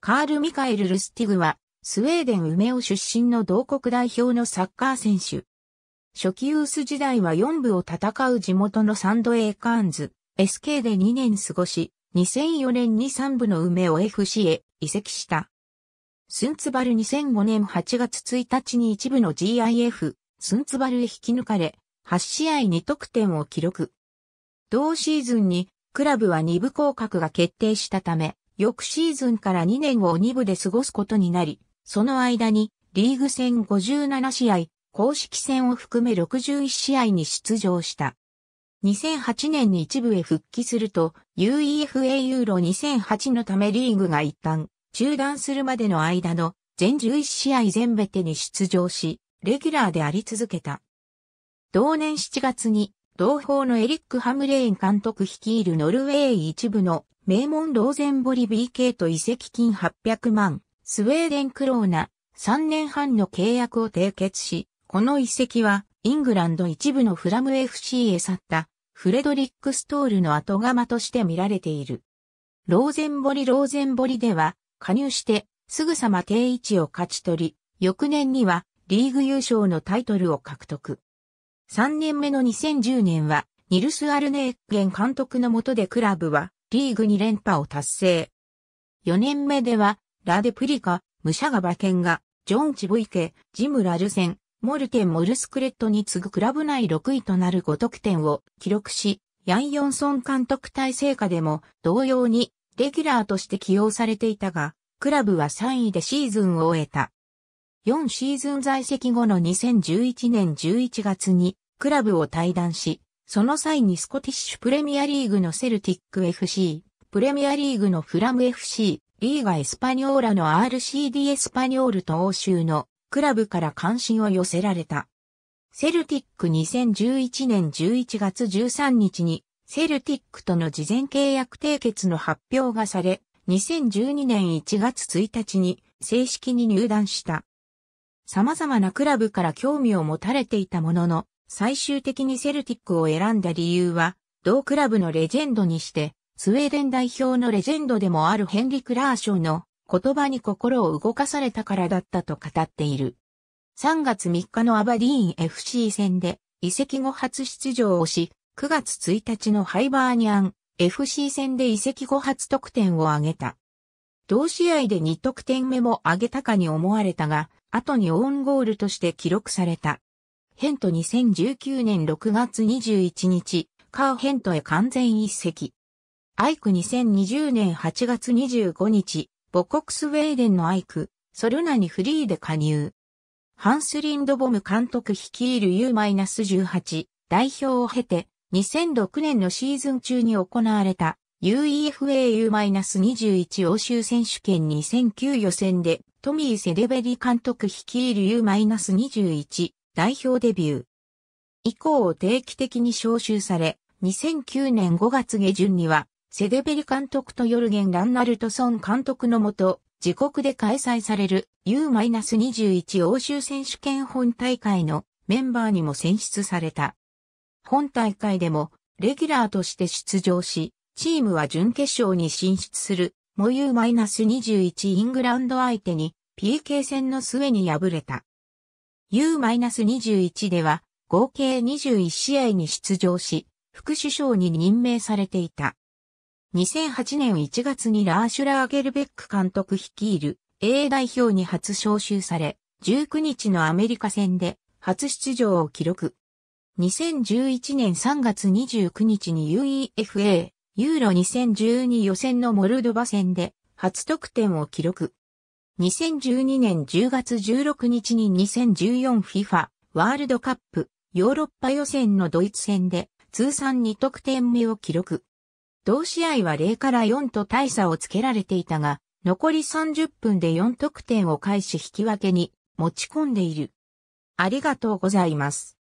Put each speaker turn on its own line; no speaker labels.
カール・ミカエル・ルスティグは、スウェーデンウメオ出身の同国代表のサッカー選手。初期ユース時代は4部を戦う地元のサンドエーカーンズ、SK で2年過ごし、2004年に3部のウメオ FC へ移籍した。スンツバル2005年8月1日に一部の GIF、スンツバルへ引き抜かれ、8試合2得点を記録。同シーズンに、クラブは2部降格が決定したため、翌シーズンから2年を2部で過ごすことになり、その間にリーグ戦57試合、公式戦を含め61試合に出場した。2008年に一部へ復帰すると、UEFA ユーロ2008のためリーグが一旦中断するまでの間の全11試合全べてに出場し、レギュラーであり続けた。同年7月に、同胞のエリック・ハムレーン監督率いるノルウェー一部の名門ローゼンボリ BK と移籍金800万、スウェーデンクローナ、3年半の契約を締結し、この移籍は、イングランド一部のフラム FC へ去った、フレドリック・ストールの後釜として見られている。ローゼンボリローゼンボリでは、加入して、すぐさま定位置を勝ち取り、翌年には、リーグ優勝のタイトルを獲得。3年目の2010年は、ニルス・アルネーゲン監督の下でクラブは、リーグ2連覇を達成。4年目では、ラデプリカ、ムシャガバケンが、ジョン・チブイケ、ジム・ラルセン、モルケン・モルスクレットに次ぐクラブ内6位となる5得点を記録し、ヤン・ヨンソン監督体制下でも同様にレギュラーとして起用されていたが、クラブは3位でシーズンを終えた。4シーズン在籍後の2011年11月にクラブを退団し、その際にスコティッシュプレミアリーグのセルティック FC、プレミアリーグのフラム FC、リーガエスパニョーラの RCD エスパニョールと欧州のクラブから関心を寄せられた。セルティック2011年11月13日にセルティックとの事前契約締結の発表がされ、2012年1月1日に正式に入団した。様々なクラブから興味を持たれていたものの、最終的にセルティックを選んだ理由は、同クラブのレジェンドにして、スウェーデン代表のレジェンドでもあるヘンリク・ラーショーの言葉に心を動かされたからだったと語っている。3月3日のアバディーン FC 戦で移籍後初出場をし、9月1日のハイバーニャン FC 戦で移籍後初得点を挙げた。同試合で2得点目も挙げたかに思われたが、後にオウンゴールとして記録された。ヘント2019年6月21日、カーヘントへ完全一席。アイク2020年8月25日、母国スウェーデンのアイク、ソルナにフリーで加入。ハンス・リンドボム監督率いる U-18 代表を経て、2006年のシーズン中に行われた UEFAU-21 欧州選手権2009予選でトミー・セデベリ監督率いる U-21 代表デビュー。以降を定期的に招集され、2009年5月下旬には、セデベリ監督とヨルゲン・ランナルトソン監督のもと、自国で開催される U-21 欧州選手権本大会のメンバーにも選出された。本大会でもレギュラーとして出場し、チームは準決勝に進出する、もユー -21 イングランド相手に PK 戦の末に敗れた。U-21 では合計21試合に出場し、副首相に任命されていた。2008年1月にラーシュラーゲルベック監督率いる A 代表に初招集され、19日のアメリカ戦で初出場を記録。2011年3月29日に UEFA ユーロ2012予選のモルドバ戦で初得点を記録。2012年10月16日に 2014FIFA ワールドカップヨーロッパ予選のドイツ戦で通算2得点目を記録。同試合は0から4と大差をつけられていたが、残り30分で4得点を返し引き分けに持ち込んでいる。ありがとうございます。